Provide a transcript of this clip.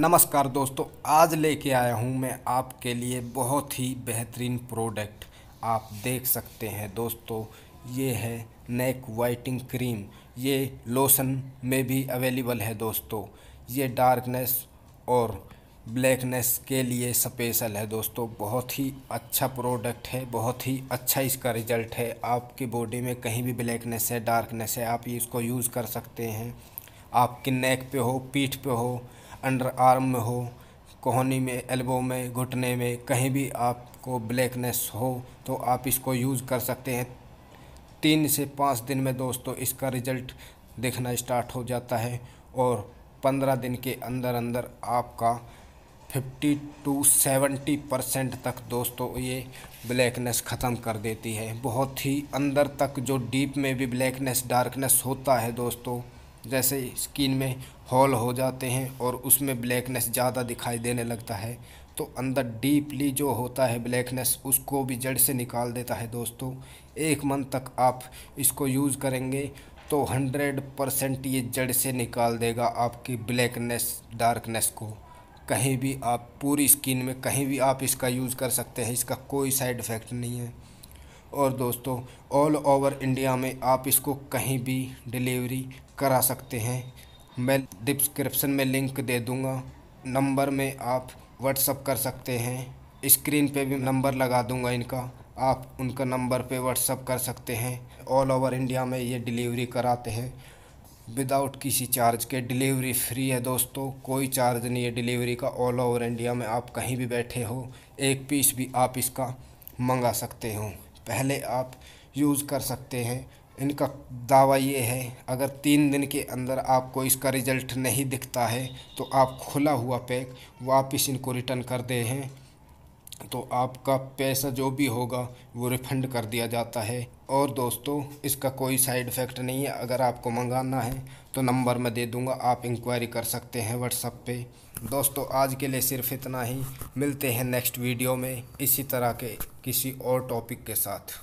नमस्कार दोस्तों आज लेके आया हूँ मैं आपके लिए बहुत ही बेहतरीन प्रोडक्ट आप देख सकते हैं दोस्तों ये है नेक वाइटिंग क्रीम ये लोशन में भी अवेलेबल है दोस्तों ये डार्कनेस और ब्लैकनेस के लिए स्पेशल है दोस्तों बहुत ही अच्छा प्रोडक्ट है बहुत ही अच्छा इसका रिजल्ट है आपकी बॉडी में कहीं भी ब्लैकनेस है डार्कनेस है आप इसको यूज़ कर सकते हैं आपके नेक पे हो पीठ पे हो अंडर आर्म में हो कोहनी में एल्बो में घुटने में कहीं भी आपको ब्लैकनेस हो तो आप इसको यूज़ कर सकते हैं तीन से पाँच दिन में दोस्तों इसका रिज़ल्ट देखना स्टार्ट हो जाता है और पंद्रह दिन के अंदर अंदर आपका फिफ्टी टू सेवेंटी परसेंट तक दोस्तों ये ब्लैकनेस ख़त्म कर देती है बहुत ही अंदर तक जो डीप में भी ब्लैकनेस डार्कनेस होता है दोस्तों जैसे स्किन में हॉल हो जाते हैं और उसमें ब्लैकनेस ज़्यादा दिखाई देने लगता है तो अंदर डीपली जो होता है ब्लैकनेस उसको भी जड़ से निकाल देता है दोस्तों एक मंथ तक आप इसको यूज़ करेंगे तो हंड्रेड परसेंट ये जड़ से निकाल देगा आपकी ब्लैकनेस डार्कनेस को कहीं भी आप पूरी स्किन में कहीं भी आप इसका यूज़ कर सकते हैं इसका कोई साइड इफ़ेक्ट नहीं है और दोस्तों ऑल ओवर इंडिया में आप इसको कहीं भी डिलीवरी करा सकते हैं मैं डिस्क्रिप्शन में लिंक दे दूँगा नंबर में आप व्हाट्सअप कर सकते हैं स्क्रीन पे भी नंबर लगा दूंगा इनका आप उनका नंबर पे व्हाट्सअप कर सकते हैं ऑल ओवर इंडिया में ये डिलीवरी कराते हैं विदाउट किसी चार्ज के डिलीवरी फ्री है दोस्तों कोई चार्ज नहीं है डिलीवरी का ऑल ओवर इंडिया में आप कहीं भी बैठे हो एक पीस भी आप इसका मंगा सकते हो पहले आप यूज़ कर सकते हैं इनका दावा ये है अगर तीन दिन के अंदर आपको इसका रिज़ल्ट नहीं दिखता है तो आप खुला हुआ पैक वापस इनको रिटर्न कर दे हैं तो आपका पैसा जो भी होगा वो रिफ़ंड कर दिया जाता है और दोस्तों इसका कोई साइड इफ़ेक्ट नहीं है अगर आपको मंगाना है तो नंबर मैं दे दूंगा आप इंक्वायरी कर सकते हैं व्हाट्सअप पे दोस्तों आज के लिए सिर्फ इतना ही मिलते हैं नेक्स्ट वीडियो में इसी तरह के किसी और टॉपिक के साथ